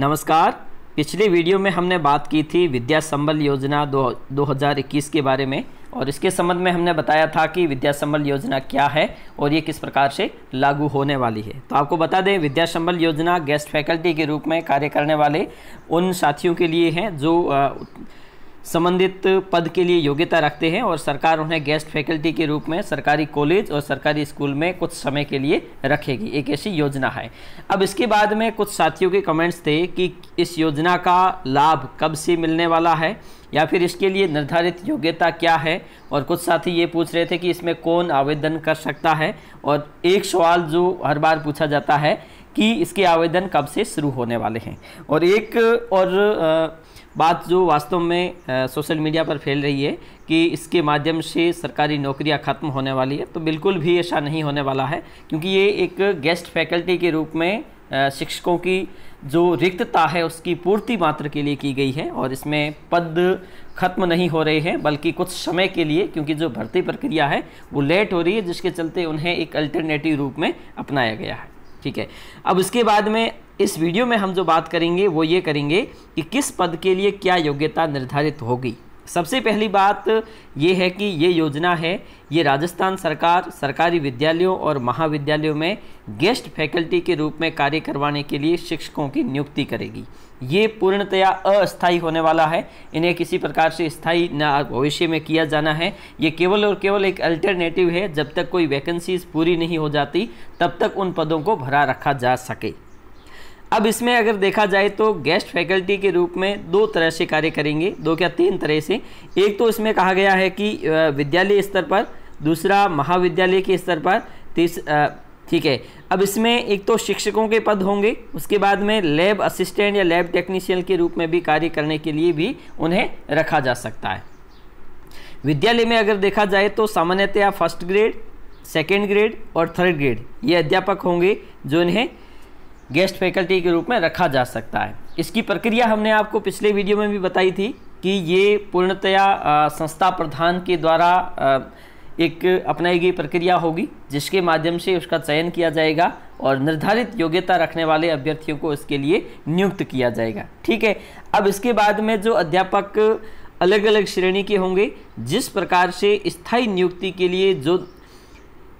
नमस्कार पिछले वीडियो में हमने बात की थी विद्या संबल योजना दो 2021 के बारे में और इसके संबंध में हमने बताया था कि विद्या संबल योजना क्या है और ये किस प्रकार से लागू होने वाली है तो आपको बता दें विद्या संबल योजना गेस्ट फैकल्टी के रूप में कार्य करने वाले उन साथियों के लिए हैं जो आ, संबंधित पद के लिए योग्यता रखते हैं और सरकार उन्हें गेस्ट फैकल्टी के रूप में सरकारी कॉलेज और सरकारी स्कूल में कुछ समय के लिए रखेगी एक ऐसी योजना है अब इसके बाद में कुछ साथियों के कमेंट्स थे कि इस योजना का लाभ कब से मिलने वाला है या फिर इसके लिए निर्धारित योग्यता क्या है और कुछ साथी ये पूछ रहे थे कि इसमें कौन आवेदन कर सकता है और एक सवाल जो हर बार पूछा जाता है कि इसके आवेदन कब से शुरू होने वाले हैं और एक और बात जो वास्तव में सोशल मीडिया पर फैल रही है कि इसके माध्यम से सरकारी नौकरियां ख़त्म होने वाली है तो बिल्कुल भी ऐसा नहीं होने वाला है क्योंकि ये एक गेस्ट फैकल्टी के रूप में शिक्षकों की जो रिक्तता है उसकी पूर्ति मात्र के लिए की गई है और इसमें पद खत्म नहीं हो रहे हैं बल्कि कुछ समय के लिए क्योंकि जो भर्ती प्रक्रिया है वो लेट हो रही है जिसके चलते उन्हें एक अल्टरनेटिव रूप में अपनाया गया है ठीक है अब उसके बाद में इस वीडियो में हम जो बात करेंगे वो ये करेंगे कि किस पद के लिए क्या योग्यता निर्धारित होगी सबसे पहली बात ये है कि ये योजना है ये राजस्थान सरकार सरकारी विद्यालयों और महाविद्यालयों में गेस्ट फैकल्टी के रूप में कार्य करवाने के लिए शिक्षकों की नियुक्ति करेगी ये पूर्णतया अस्थायी होने वाला है इन्हें किसी प्रकार से स्थायी न भविष्य में किया जाना है ये केवल और केवल एक अल्टरनेटिव है जब तक कोई वैकेंसीज पूरी नहीं हो जाती तब तक उन पदों को भरा रखा जा सके अब इसमें अगर देखा जाए तो गेस्ट फैकल्टी के रूप में दो तरह से कार्य करेंगे दो क्या तीन तरह से एक तो इसमें कहा गया है कि विद्यालय स्तर पर दूसरा महाविद्यालय के स्तर पर तीस ठीक है अब इसमें एक तो शिक्षकों के पद होंगे उसके बाद में लैब असिस्टेंट या लैब टेक्नीशियन के रूप में भी कार्य करने के लिए भी उन्हें रखा जा सकता है विद्यालय में अगर देखा जाए तो सामान्यतया फर्स्ट ग्रेड सेकेंड ग्रेड और थर्ड ग्रेड ये अध्यापक होंगे जो इन्हें गेस्ट फैकल्टी के रूप में रखा जा सकता है इसकी प्रक्रिया हमने आपको पिछले वीडियो में भी बताई थी कि ये पूर्णतया संस्था प्रधान के द्वारा एक अपनाई गई प्रक्रिया होगी जिसके माध्यम से उसका चयन किया जाएगा और निर्धारित योग्यता रखने वाले अभ्यर्थियों को इसके लिए नियुक्त किया जाएगा ठीक है अब इसके बाद में जो अध्यापक अलग अलग श्रेणी के होंगे जिस प्रकार से स्थायी नियुक्ति के लिए जो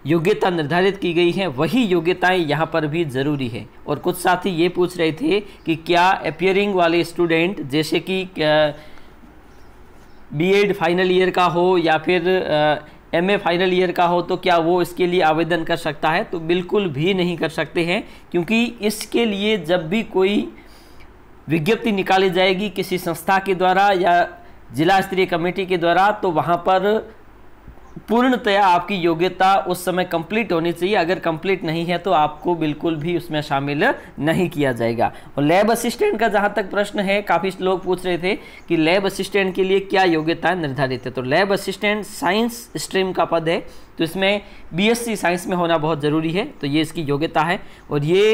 योग्यता निर्धारित की गई है वही योग्यताएं यहाँ पर भी ज़रूरी है और कुछ साथी ये पूछ रहे थे कि क्या अपियरिंग वाले स्टूडेंट जैसे कि बीएड फाइनल ईयर का हो या फिर एमए फाइनल ईयर का हो तो क्या वो इसके लिए आवेदन कर सकता है तो बिल्कुल भी नहीं कर सकते हैं क्योंकि इसके लिए जब भी कोई विज्ञप्ति निकाली जाएगी किसी संस्था के द्वारा या जिला स्तरीय कमेटी के द्वारा तो वहाँ पर पूर्णतया आपकी योग्यता उस समय कंप्लीट होनी चाहिए अगर कंप्लीट नहीं है तो आपको बिल्कुल भी उसमें शामिल नहीं किया जाएगा और लैब असिस्टेंट का जहाँ तक प्रश्न है काफ़ी लोग पूछ रहे थे कि लैब असिस्टेंट के लिए क्या योग्यता निर्धारित है तो लैब असिस्टेंट साइंस स्ट्रीम का पद है तो इसमें बी साइंस में होना बहुत ज़रूरी है तो ये इसकी योग्यता है और ये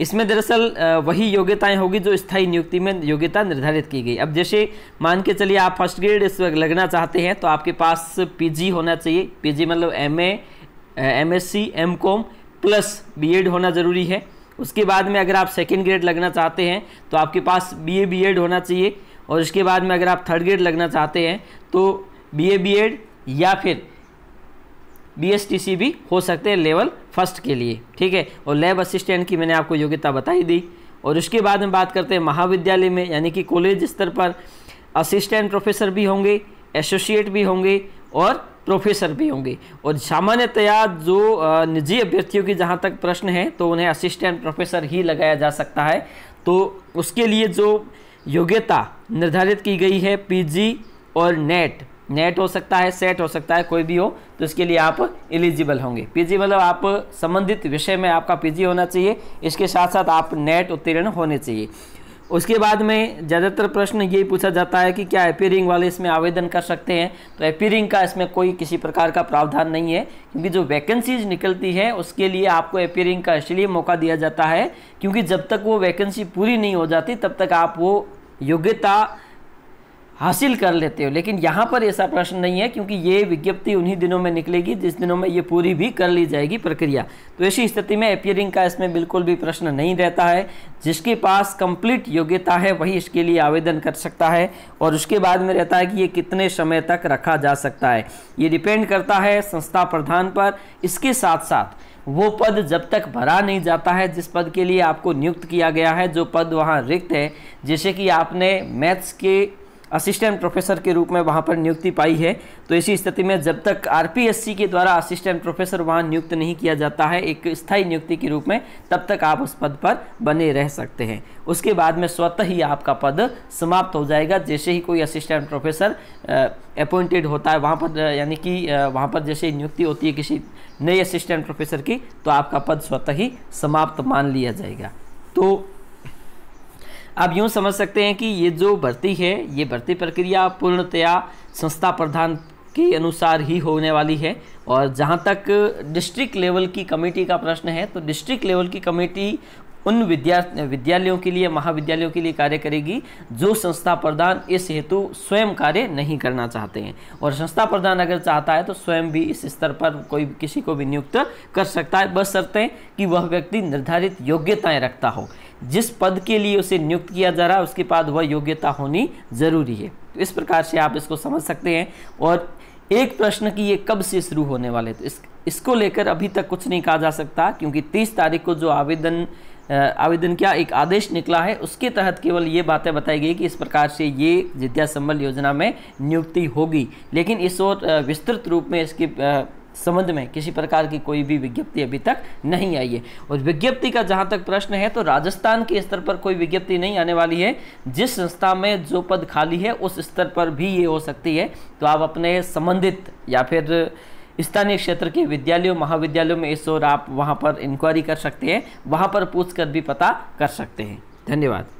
इसमें दरअसल वही योग्यताएं होगी जो स्थायी नियुक्ति में योग्यता निर्धारित की गई अब जैसे मान के चलिए आप फर्स्ट ग्रेड इस वक्त लगना चाहते हैं तो आपके पास पीजी होना चाहिए पीजी मतलब MA MSc MCom plus BEd होना ज़रूरी है उसके बाद में अगर आप सेकेंड ग्रेड लगना चाहते हैं तो आपके पास बीए बीएड होना चाहिए और उसके बाद में अगर आप थर्ड ग्रेड लगना चाहते हैं तो बी ए या फिर बी भी हो सकते हैं लेवल फर्स्ट के लिए ठीक है और लैब असिस्टेंट की मैंने आपको योग्यता बताई दी और उसके बाद हम बात करते हैं महाविद्यालय में यानी कि कॉलेज स्तर पर असिस्टेंट प्रोफेसर भी होंगे एसोसिएट भी होंगे और प्रोफेसर भी होंगे और सामान्यतया जो निजी अभ्यर्थियों की जहाँ तक प्रश्न है तो उन्हें असिस्टेंट प्रोफेसर ही लगाया जा सकता है तो उसके लिए जो योग्यता निर्धारित की गई है पीजी और नेट नेट हो सकता है सेट हो सकता है कोई भी हो तो इसके लिए आप एलिजिबल होंगे पीजी मतलब आप संबंधित विषय में आपका पीजी होना चाहिए इसके साथ साथ आप नेट उत्तीर्ण होने चाहिए उसके बाद में ज़्यादातर प्रश्न ये पूछा जाता है कि क्या अपीयरिंग वाले इसमें आवेदन कर सकते हैं तो अपीयरिंग का इसमें कोई किसी प्रकार का प्रावधान नहीं है क्योंकि जो वैकेंसीज निकलती है उसके लिए आपको अपीयरिंग का इसलिए मौका दिया जाता है क्योंकि जब तक वो वैकेंसी पूरी नहीं हो जाती तब तक आप वो योग्यता हासिल कर लेते हो लेकिन यहाँ पर ऐसा प्रश्न नहीं है क्योंकि ये विज्ञप्ति उन्हीं दिनों में निकलेगी जिस दिनों में ये पूरी भी कर ली जाएगी प्रक्रिया तो ऐसी स्थिति में अपियरिंग का इसमें बिल्कुल भी प्रश्न नहीं रहता है जिसके पास कंप्लीट योग्यता है वही इसके लिए आवेदन कर सकता है और उसके बाद में रहता है कि ये कितने समय तक रखा जा सकता है ये डिपेंड करता है संस्था प्रधान पर इसके साथ साथ वो पद जब तक भरा नहीं जाता है जिस पद के लिए आपको नियुक्त किया गया है जो पद वहाँ रिक्त है जैसे कि आपने मैथ्स के असिस्टेंट प्रोफेसर के रूप में वहाँ पर नियुक्ति पाई है तो इसी स्थिति में जब तक आरपीएससी के द्वारा असिस्टेंट प्रोफेसर वहाँ नियुक्त नहीं किया जाता है एक स्थायी नियुक्ति के रूप में तब तक आप उस पद पर बने रह सकते हैं उसके बाद में स्वतः ही आपका पद समाप्त हो जाएगा जैसे ही कोई असिस्टेंट प्रोफेसर अपॉइंटेड होता है वहाँ पर यानी कि वहाँ पर जैसे नियुक्ति होती है किसी नए असिस्टेंट प्रोफेसर की तो आपका पद स्वतः ही समाप्त मान लिया जाएगा तो आप यूँ समझ सकते हैं कि ये जो भर्ती है ये भर्ती प्रक्रिया पूर्णतया संस्था प्रधान के अनुसार ही होने वाली है और जहाँ तक डिस्ट्रिक्ट लेवल की कमेटी का प्रश्न है तो डिस्ट्रिक्ट लेवल की कमेटी उन विद्या विद्यालयों के लिए महाविद्यालयों के लिए कार्य करेगी जो संस्था प्रधान इस हेतु स्वयं कार्य नहीं करना चाहते हैं और संस्था प्रधान अगर चाहता है तो स्वयं भी इस स्तर पर कोई किसी को भी नियुक्त कर सकता है बस हैं कि वह व्यक्ति निर्धारित योग्यताएं रखता हो जिस पद के लिए उसे नियुक्त किया जा रहा है उसके बाद वह योग्यता होनी जरूरी है तो इस प्रकार से आप इसको समझ सकते हैं और एक प्रश्न कि ये कब से शुरू होने वाले तो इस, इसको लेकर अभी तक कुछ नहीं कहा जा सकता क्योंकि तीस तारीख को जो आवेदन आवेदन क्या एक आदेश निकला है उसके तहत केवल ये बातें बताई गई कि इस प्रकार से ये विद्या संबल योजना में नियुक्ति होगी लेकिन इस और विस्तृत रूप में इसकी संबंध में किसी प्रकार की कोई भी विज्ञप्ति अभी तक नहीं आई है और विज्ञप्ति का जहां तक प्रश्न है तो राजस्थान के स्तर पर कोई विज्ञप्ति नहीं आने वाली है जिस संस्था में जो पद खाली है उस स्तर पर भी ये हो सकती है तो आप अपने संबंधित या फिर स्थानीय क्षेत्र के विद्यालयों महाविद्यालयों में इस और आप वहाँ पर इंक्वायरी कर सकते हैं वहाँ पर पूछ कर भी पता कर सकते हैं धन्यवाद